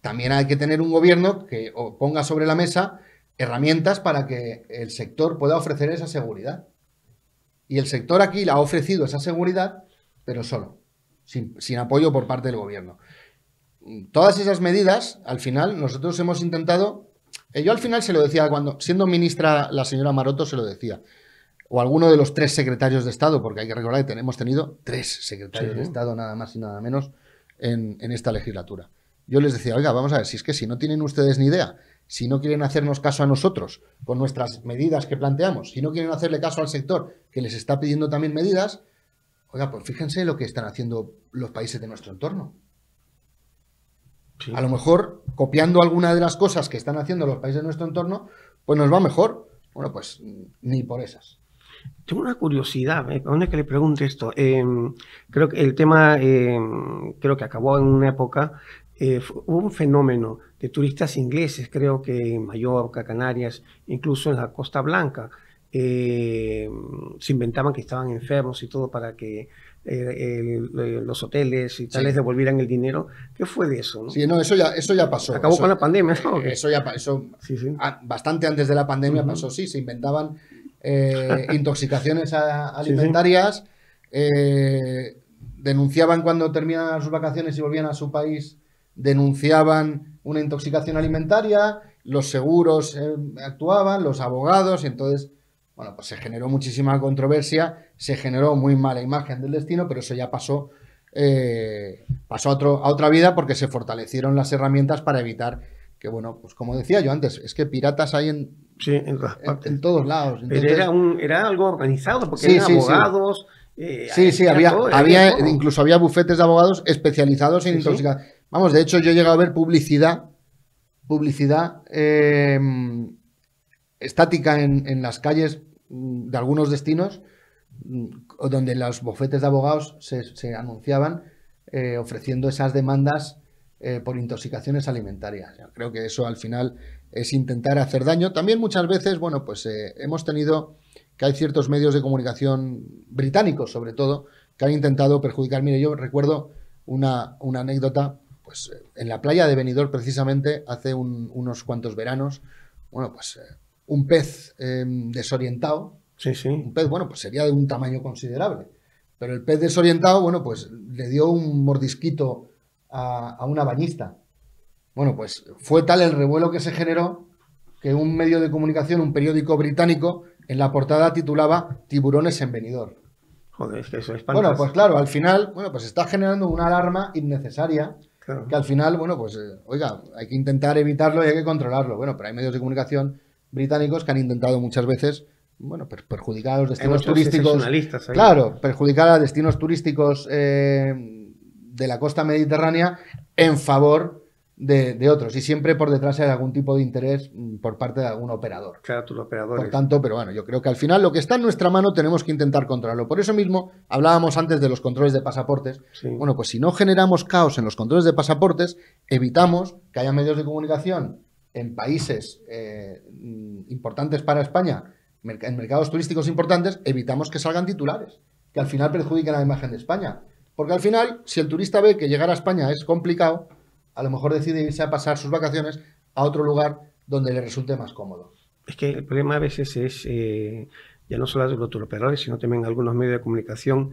también hay que tener un gobierno que ponga sobre la mesa herramientas para que el sector pueda ofrecer esa seguridad. Y el sector aquí la ha ofrecido esa seguridad, pero solo, sin, sin apoyo por parte del gobierno. Todas esas medidas, al final, nosotros hemos intentado eh, yo al final se lo decía, cuando siendo ministra la señora Maroto se lo decía, o alguno de los tres secretarios de Estado, porque hay que recordar que tenemos tenido tres secretarios de Estado, nada más y nada menos, en, en esta legislatura. Yo les decía, oiga, vamos a ver, si es que si no tienen ustedes ni idea, si no quieren hacernos caso a nosotros con nuestras medidas que planteamos, si no quieren hacerle caso al sector que les está pidiendo también medidas, oiga, pues fíjense lo que están haciendo los países de nuestro entorno. A lo mejor copiando alguna de las cosas que están haciendo los países de nuestro entorno, pues nos va mejor. Bueno, pues mm, ni por esas. Tengo una curiosidad, ¿eh? ¿dónde que le pregunte esto? Em, creo que el tema, em, creo que acabó en una época, eh, hubo un fenómeno de turistas ingleses, creo que en Mallorca, Canarias, incluso en la Costa Blanca, em, se inventaban que estaban enfermos y todo para que eh, eh, los hoteles y tales sí. devolvieran el dinero. ¿Qué fue de eso? Sí, no, eso ya, eso ya pasó. Acabó con la pandemia, ¿no? Eh, eso ya pasó. bastante antes de la pandemia pasó, sí, se inventaban intoxicaciones alimentarias, denunciaban cuando terminaban sus vacaciones y volvían a su país, denunciaban una intoxicación alimentaria, los seguros actuaban, los abogados, y entonces bueno, pues se generó muchísima controversia, se generó muy mala imagen del destino, pero eso ya pasó, eh, pasó a, otro, a otra vida porque se fortalecieron las herramientas para evitar que, bueno, pues como decía yo antes, es que piratas hay en, todos lados. pero era, algo organizado, porque sí, abogados. Eh, sí, sí, había, incluso había bufetes de abogados especializados en intoxicación. Vamos, de hecho, yo he llegado a ver publicidad, publicidad eh, estática en, las calles mm, de algunos destinos, mm, donde los bofetes de abogados se, anunciaban eh, ofreciendo esas demandas eh, por intoxicaciones alimentarias. creo que eso al final es intentar hacer daño. También muchas veces, bueno, pues eh, hemos tenido que hay ciertos medios de comunicación británicos, sobre todo, que han intentado perjudicar. Mire, yo recuerdo una, anécdota, pues en la playa de Benidorm, precisamente, hace unos cuantos veranos, bueno, pues un pez em, desorientado. Sí, Un pez, bueno, pues sería de un tamaño considerable. Pero el pez desorientado, bueno, pues le dio un mordisquito a, una bañista. Bueno, pues fue tal el revuelo que se generó que un medio de comunicación, un periódico británico, en la portada titulaba Tiburones en venidor... Joder, es que eso es Bueno, pues claro, al final, bueno, pues está generando una alarma innecesaria que al final, bueno, pues, eh, oiga, hay que intentar evitarlo y hay que controlarlo. Bueno, pero hay medios de comunicación británicos que han intentado muchas veces bueno, perjudicar a los destinos turísticos. Claro, perjudicar a destinos turísticos eh, de la costa mediterránea en favor de, otros. Y siempre por detrás hay algún tipo de interés mm, por parte de algún operador. Claro, Por tanto, pero bueno, yo creo que al final lo que está en nuestra mano tenemos que intentar controlarlo. Por eso mismo hablábamos antes de los controles de pasaportes. Bueno, pues si no generamos caos en los controles de pasaportes, evitamos que haya medios de comunicación en países eh, importantes para España, en mercados turísticos importantes, evitamos que salgan titulares, que al final perjudiquen la imagen de España. Porque al final, si el turista ve que llegar a España es complicado, a lo mejor decide irse a pasar sus vacaciones a otro lugar donde le resulte más cómodo. Es que el problema a veces es, eh, ya no solo los operadores sino también algunos medios de comunicación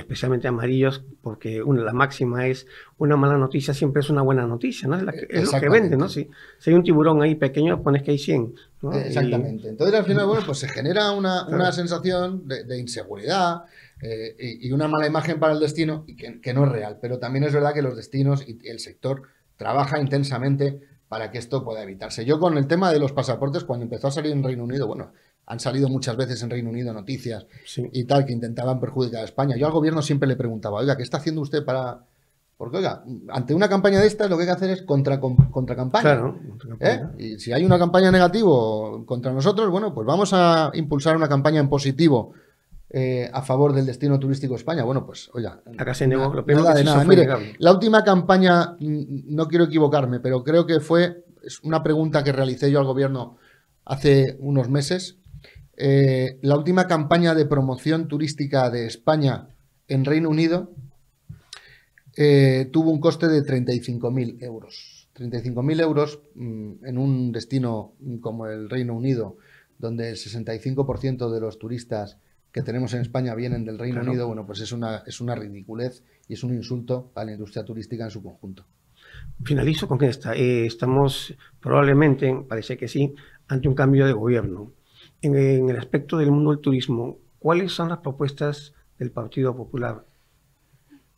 especialmente amarillos, porque una, la máxima es una mala noticia siempre es una buena noticia, ¿no? Es, la lo que vende, ¿no? Si, si, hay un tiburón ahí pequeño, pones que hay 100. ¿no? Eh, exactamente. Entonces al final, bueno, pues se genera una, sensación de, inseguridad eh, y, una mala imagen para el destino que, que no es real. Pero también es verdad que los destinos y el sector trabaja intensamente para que esto pueda evitarse. Yo con el tema de los pasaportes, cuando empezó a salir en Reino Unido, bueno, han salido muchas veces en Reino Unido noticias y tal que intentaban perjudicar a España. Yo al gobierno siempre le preguntaba, oiga, ¿qué está haciendo usted para...? Porque, oiga, ante una campaña de estas lo que hay que hacer es contra, ¿eh? campaña. Y si hay una campaña negativa contra nosotros, bueno, pues vamos a impulsar una campaña en positivo eh, a favor del destino turístico España. Bueno, pues, oiga, acá se Mire, la última campaña, no quiero equivocarme, pero creo que fue una pregunta que realicé yo al gobierno hace unos meses eh, la última campaña de promoción turística de España en Reino Unido eh, tuvo un coste de 35.000 euros. 35.000 euros mm, en un destino como el Reino Unido, donde el 65% de los turistas que tenemos en España vienen del Reino Unido, bueno, pues es una, es una ridiculez y es un insulto a la industria turística en su conjunto. Finalizo con esta. Eh, estamos probablemente, parece que sí, ante un cambio de gobierno en, el aspecto del mundo del turismo, ¿cuáles son las propuestas del Partido Popular?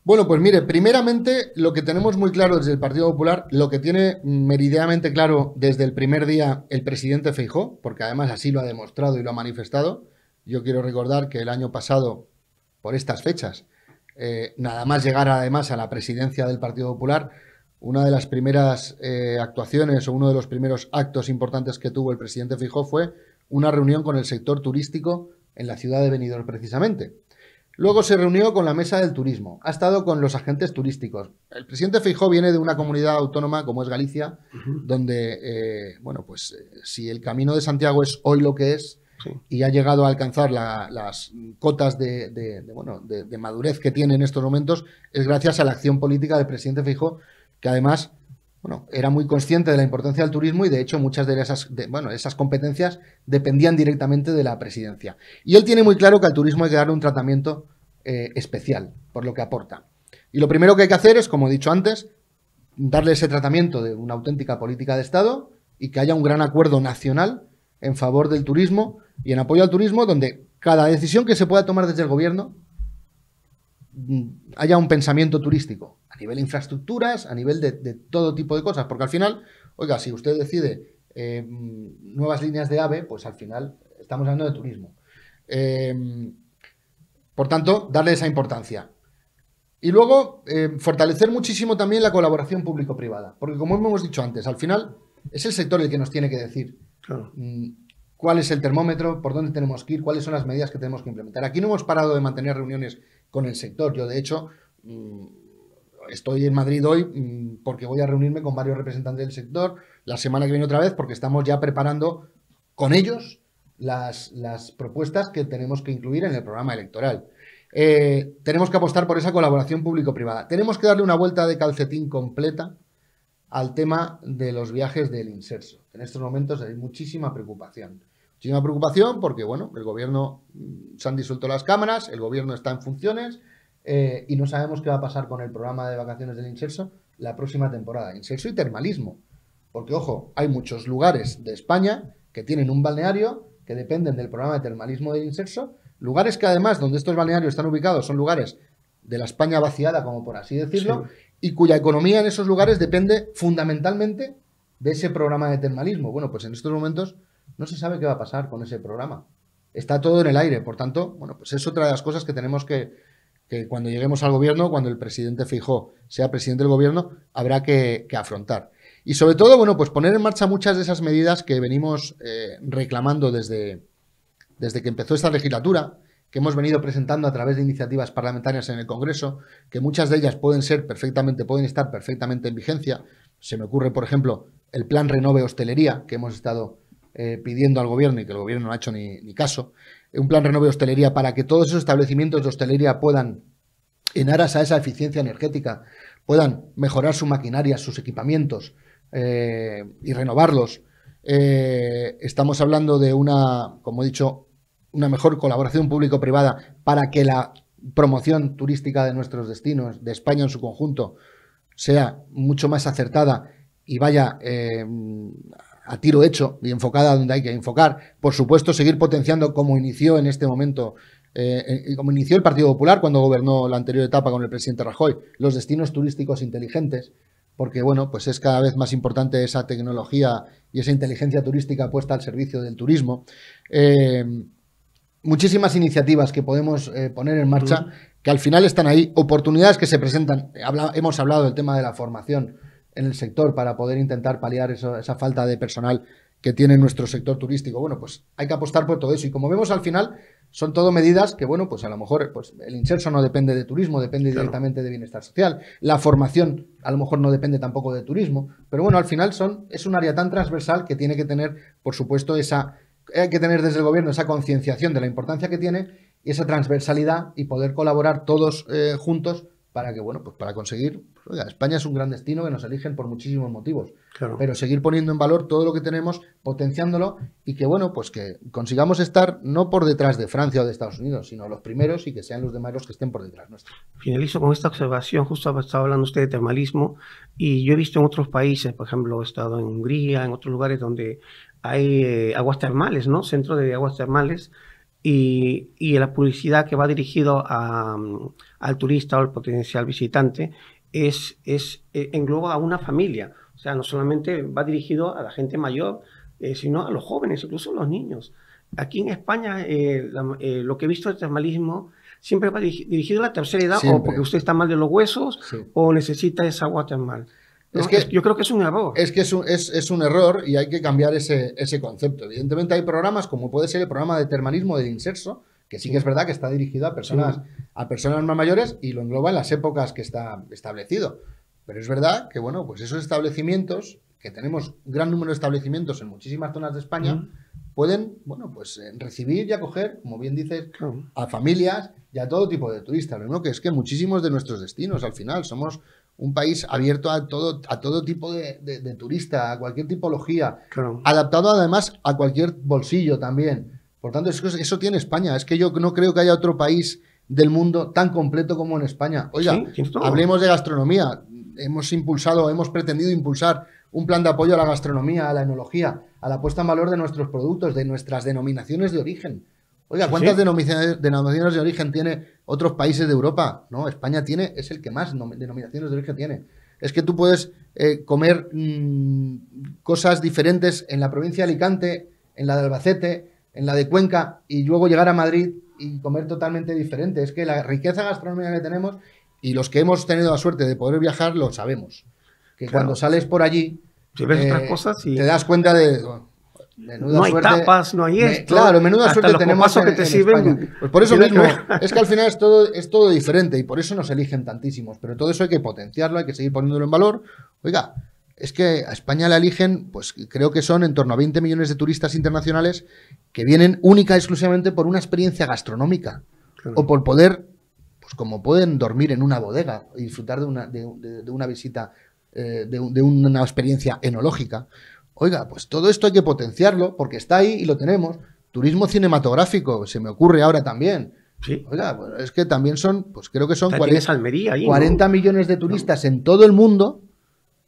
Bueno, pues mire, primeramente lo que tenemos muy claro desde el Partido Popular, lo que tiene meridianamente claro desde el primer día el presidente Feijó, porque además así lo ha demostrado y lo ha manifestado. Yo quiero recordar que el año pasado, por estas fechas, eh, nada más llegar además a la presidencia del Partido Popular, una de las primeras eh, actuaciones o uno de los primeros actos importantes que tuvo el presidente Feijó fue una reunión con el sector turístico en la ciudad de Benidorm precisamente. Luego se reunió con la mesa del turismo, ha estado con los agentes turísticos. El presidente Feijó viene de una comunidad autónoma como es Galicia, donde, eh, bueno, pues eh, si el camino de Santiago es hoy lo que es y ha llegado a alcanzar las cotas de, de, bueno, de, madurez que tiene en estos momentos, es gracias a la acción política del presidente Feijó, que además bueno, era muy consciente de la importancia del turismo y de hecho muchas de esas, bueno, esas competencias dependían directamente de la presidencia. Y él tiene muy claro que al turismo hay que darle un tratamiento eh, especial por lo que aporta. Y lo primero que hay que hacer es, como he dicho antes, darle ese tratamiento de una auténtica política de Estado y que haya un gran acuerdo nacional en favor del turismo y en apoyo al turismo, donde cada decisión que se pueda tomar desde el gobierno Mm, haya un pensamiento turístico a nivel de infraestructuras, a nivel de, todo tipo de cosas, porque al final, oiga, si usted decide eh, mm, nuevas líneas de AVE, pues al final estamos hablando de turismo. Em, por tanto, darle esa importancia. Y luego, em, fortalecer muchísimo también la colaboración público-privada, porque como hemos dicho antes, al final es el sector el que nos tiene que decir mm, cuál es el termómetro, por dónde tenemos que ir, cuáles son las medidas que tenemos que implementar. Aquí no hemos parado de mantener reuniones con el sector. Yo, de hecho, mm, estoy en Madrid hoy mm, porque voy a reunirme con varios representantes del sector la semana que viene otra vez porque estamos ya preparando con ellos las, propuestas que tenemos que incluir en el programa electoral. Eh, tenemos que apostar por esa colaboración público-privada. Tenemos que darle una vuelta de calcetín completa al tema de los viajes del inserso. En estos momentos hay muchísima preocupación. Sin una preocupación porque, bueno, el gobierno mm, se han disuelto las cámaras, el gobierno está en funciones eh, y no sabemos qué va a pasar con el programa de vacaciones del inserso la próxima temporada. Inserso y termalismo. Porque, ojo, hay muchos lugares de España que tienen un balneario que dependen del programa de termalismo del inserso. Lugares que además donde estos balnearios están ubicados son lugares de la España vaciada, como por así decirlo, y cuya economía en esos lugares depende fundamentalmente de ese programa de termalismo. Bueno, pues en estos momentos no se sabe qué va a pasar con ese programa. Está todo en el aire, por tanto, bueno, pues es otra de las cosas que tenemos que, que cuando lleguemos al gobierno, cuando el presidente Fijó sea presidente del gobierno, habrá que, afrontar. Y sobre todo, bueno, pues poner en marcha muchas de esas medidas que venimos eh, reclamando desde, desde que empezó esta legislatura, que hemos venido presentando a través de iniciativas parlamentarias en el Congreso, que muchas de ellas pueden ser perfectamente, pueden estar perfectamente en vigencia. Se me ocurre, por ejemplo, el plan Renove Hostelería, que hemos estado eh, pidiendo al gobierno y que el gobierno no ha hecho ni, caso, un plan renove de hostelería para que todos esos establecimientos de hostelería puedan, en aras a esa eficiencia energética, puedan mejorar su maquinaria, sus equipamientos eh, y renovarlos. Eh, estamos hablando de una, como he dicho, una mejor colaboración público-privada para que la promoción turística de nuestros destinos, de España en su conjunto, sea mucho más acertada y vaya a tiro hecho y enfocada donde hay que enfocar. Por supuesto, seguir potenciando como inició en este momento, eh, eh, como inició el Partido Popular cuando gobernó la anterior etapa con el presidente Rajoy, los destinos turísticos inteligentes, porque bueno, pues es cada vez más importante esa tecnología y esa inteligencia turística puesta al servicio del turismo. Eh, muchísimas iniciativas que podemos poner en marcha, que al final están ahí, oportunidades que se presentan. hemos hablado del tema de la formación en el sector para poder intentar paliar esa falta de personal que tiene nuestro sector turístico. Bueno, pues hay que apostar por todo eso. Y como vemos al final, son todo medidas que, bueno, pues a lo mejor pues el inserso no depende de turismo, depende directamente de bienestar social. La formación a lo mejor no depende tampoco de turismo. Pero bueno, al final son, es un área tan transversal que tiene que tener, por supuesto, esa. Hay que tener desde el gobierno esa concienciación de la importancia que tiene y esa transversalidad y poder colaborar todos eh, juntos para que, bueno, pues para conseguir, pues, España es un gran destino que nos eligen por muchísimos motivos, pero seguir poniendo en valor todo lo que tenemos, potenciándolo y que, bueno, pues que consigamos estar no por detrás de Francia o de Estados Unidos, sino los primeros y que sean los demás los que estén por detrás nuestro. Finalizo con esta observación, justo estaba hablando usted de termalismo y yo he visto en otros países, por ejemplo, he estado en Hungría, en otros lugares donde hay eh, aguas termales, ¿no? Centro de aguas termales y, y la publicidad que va dirigido a al turista o al potencial visitante, es, es, eh, engloba a una familia. O sea, no solamente va dirigido a la gente mayor, eh, sino a los jóvenes, incluso a los niños. Aquí en España, eh, lo que he visto del termalismo siempre va dirigido a la tercera edad, o porque usted está mal de los huesos, o necesita esa agua termal. es que, yo creo que es un error. Es que es un, es, un error y hay que cambiar ese, ese, concepto. Evidentemente hay programas, como puede ser el programa de termalismo del inserso, que sí que es verdad que está dirigido a personas a personas más mayores y lo engloba en las épocas que está establecido. Pero es verdad que, bueno, pues esos establecimientos, que tenemos gran número de establecimientos en muchísimas zonas de España, pueden, bueno, pues eh, recibir y acoger, como bien dices, a familias y a todo tipo de turistas. Lo que es que muchísimos de nuestros destinos, al final, somos un país abierto a todo, a todo tipo de, turista, a cualquier tipología, adaptado además a cualquier bolsillo también. Por tanto, eso, eso tiene España. Es que yo no creo que haya otro país del mundo tan completo como en España. Oiga, hablemos de gastronomía. Hemos impulsado, hemos pretendido impulsar un plan de apoyo a la gastronomía, a la enología, a la puesta en valor de nuestros productos, de nuestras denominaciones de origen. Oiga, ¿cuántas denominaciones de origen tiene otros países de Europa? No, España tiene, es el que más denominaciones de origen tiene. Es que tú puedes eh, comer mm, cosas diferentes en la provincia de Alicante, en la de Albacete, en la de Cuenca y luego llegar a Madrid y comer totalmente diferente. Es que la riqueza gastronómica que tenemos y los que hemos tenido la suerte de poder viajar lo sabemos. Que cuando sales por allí, eh, te das cuenta de... Oh, menuda no hay tapas, no hay esto. claro, menuda suerte tenemos que te Pues por eso mismo, es que al final es todo, es todo diferente y por eso nos eligen tantísimos. Pero todo eso hay que potenciarlo, hay que seguir poniéndolo en valor. Oiga, es que a España la eligen, pues creo que son en torno a 20 millones de turistas internacionales que vienen única y exclusivamente por una experiencia gastronómica o por poder, pues como pueden dormir en una bodega y disfrutar de una, de, una visita, eh, de, una experiencia enológica. Oiga, pues todo esto hay que potenciarlo porque está ahí y lo tenemos. Turismo cinematográfico, se me ocurre ahora también. Sí. Oiga, pues es que también son, pues creo que son 40, millones de turistas en todo el mundo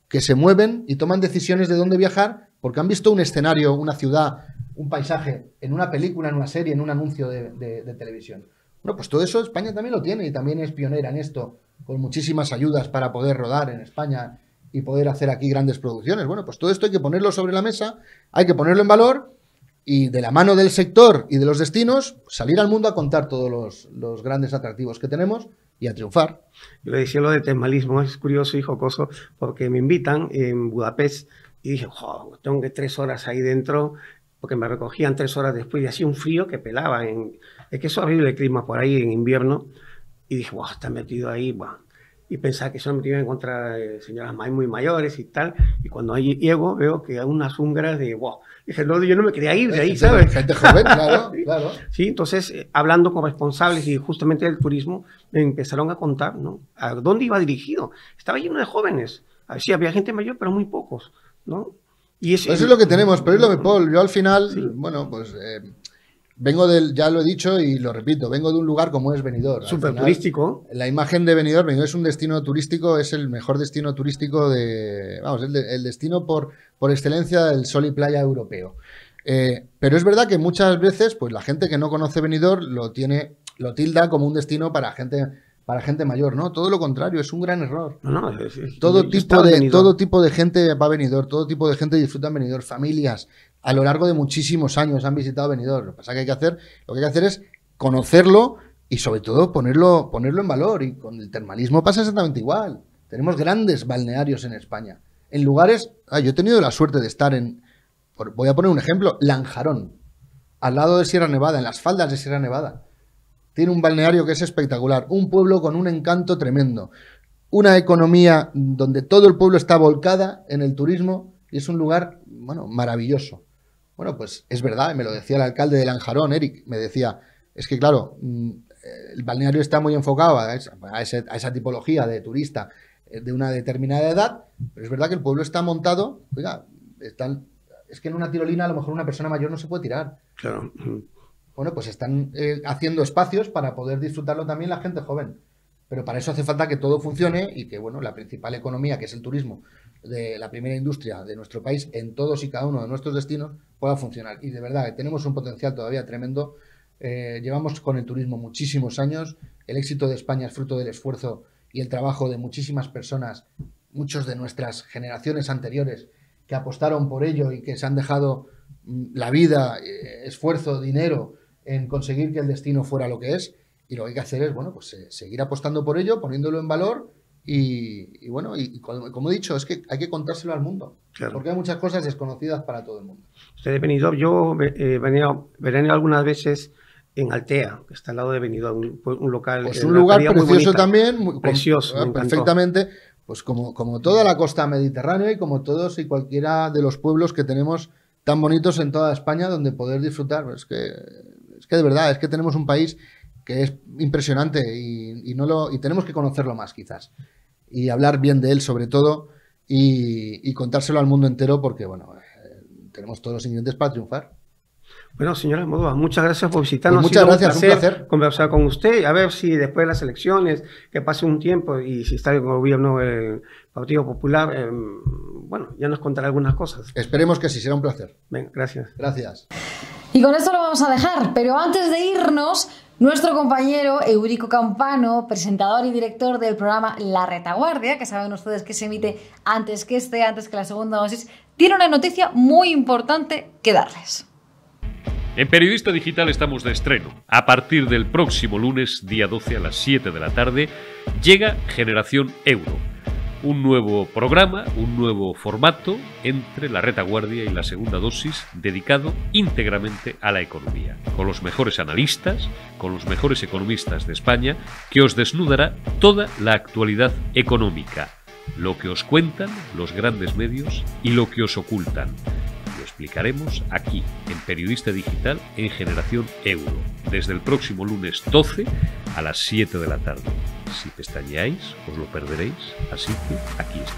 que se mueven y toman decisiones de dónde viajar porque han visto un escenario, una ciudad, un paisaje en una película, en una serie, en un anuncio de, televisión. Bueno, pues todo eso España también lo tiene y también es pionera en esto, con muchísimas ayudas para poder rodar en España y poder hacer aquí grandes producciones. Bueno, pues todo esto hay que ponerlo sobre la mesa, hay que ponerlo en valor y de la mano del sector y de los destinos, salir al mundo a contar todos los, los grandes atractivos que tenemos y a triunfar. Yo le decía lo de temalismo, es curioso y jocoso, porque me invitan en Budapest y dije, tengo que tres horas ahí dentro, porque me recogían tres horas después y hacía un frío que pelaba. Es que es horrible el clima por ahí en invierno. Y dije, wow, está metido ahí, bueno, y pensaba que me iba a encontrar eh, señoras señoras muy mayores y tal. Y cuando ahí llego, veo que hay unas húngaras de wow. Dije, no, yo no me quería ir de ahí, eh, ¿sabes? Gente joven, claro, claro. Sí, entonces, eh, hablando con responsables y justamente del turismo, me empezaron a contar, ¿no? ¿A dónde iba dirigido? Estaba lleno de jóvenes. Sí, había gente mayor, pero muy pocos, ¿no? Y eso es lo que tenemos, pero es lo que Paul. Yo al final, bueno, pues Vengo del, ya lo he dicho y lo repito, vengo de un lugar como es Benidorm. Súper turístico. La imagen de Benidorm, es un destino turístico, es el mejor destino turístico de, vamos, el, el destino por, por excelencia del sol y playa europeo. Eh, pero es verdad que muchas veces, pues la gente que no conoce Benidorm lo tiene, lo tilda como un destino para gente para gente mayor, ¿no? Todo lo contrario, es un gran error. No, todo, tipo de, todo tipo de gente va a Benidorm, todo tipo de gente disfruta en Benidorm, familias, a lo largo de muchísimos años han visitado Benidorm. Lo que pasa que hay que hacer, lo que hay que hacer es conocerlo y sobre todo ponerlo, ponerlo en valor. Y con el termalismo pasa exactamente igual. Tenemos grandes balnearios en España. En lugares, ah, yo he tenido la suerte de estar en, voy a poner un ejemplo, Lanjarón, al lado de Sierra Nevada, en las faldas de Sierra Nevada. Tiene un balneario que es espectacular, un pueblo con un encanto tremendo, una economía donde todo el pueblo está volcada en el turismo y es un lugar, bueno, maravilloso. Bueno, pues es verdad, me lo decía el alcalde de Lanjarón, Eric, me decía, es que claro, mm, el balneario está muy enfocado a esa, tipología de turista eh, de una determinada edad, pero es verdad que el pueblo está montado, oiga, están, es que en una tirolina a lo mejor una persona mayor no se puede tirar. Claro. Bueno, pues están eh, haciendo espacios para poder disfrutarlo también la gente joven. Pero para eso hace falta que todo funcione y que, bueno, la principal economía, que es el turismo, de la primera industria de nuestro país en todos y cada uno de nuestros destinos pueda funcionar. Y de verdad, tenemos un potencial todavía tremendo. Eh, llevamos con el turismo muchísimos años. El éxito de España es fruto del esfuerzo y el trabajo de muchísimas personas, muchos de nuestras generaciones anteriores, que apostaron por ello y que se han dejado mm, la vida, eh, esfuerzo, dinero en conseguir que el destino fuera lo que es. Y lo que hay que hacer es, bueno, pues eh, seguir apostando por ello, poniéndolo en valor y, bueno, y, como, he dicho, es que hay que contárselo al mundo. Porque hay muchas cosas desconocidas para todo el mundo. Usted de eh, venido, yo venía venido algunas veces en Altea, que está al lado de venido un, un local. Es pues eh, un lugar precioso también, muy, precioso, eh, perfectamente. Pues como, como toda la costa mediterránea y como todos y cualquiera de los pueblos que tenemos tan bonitos en toda España donde poder disfrutar. Pues es que, es que de verdad, es que tenemos un país que es impresionante y, no lo, y tenemos que conocerlo más quizás. Y hablar bien de él sobre todo y, contárselo al mundo entero porque, bueno, eh, tenemos todos los ingredientes para triunfar. Bueno, señora Modova, muchas gracias por visitarnos. Pues muchas gracias, un placer, conversar con usted. y A ver si después de las elecciones, que pase un tiempo y si está el gobierno del Partido Popular, em, bueno, ya nos contará algunas cosas. Esperemos que sí, será un placer. Bien, gracias. Gracias. Y con esto lo vamos a dejar, pero antes de irnos, nuestro compañero Eurico Campano, presentador y director del programa La Retaguardia, que saben ustedes que se emite antes que este, antes que la segunda dosis, tiene una noticia muy importante que darles. En Periodista Digital estamos de estreno. A partir del próximo lunes, día 12 a las 7 de la tarde, llega Generación Euro. Un nuevo programa, un nuevo formato entre la retaguardia y la segunda dosis dedicado íntegramente a la economía, con los mejores analistas, con los mejores economistas de España, que os desnudará toda la actualidad económica, lo que os cuentan los grandes medios y lo que os ocultan explicaremos aquí, en Periodista Digital, en Generación Euro, desde el próximo lunes 12 a las 7 de la tarde. Si pestañeáis, os lo perderéis, así que aquí estamos.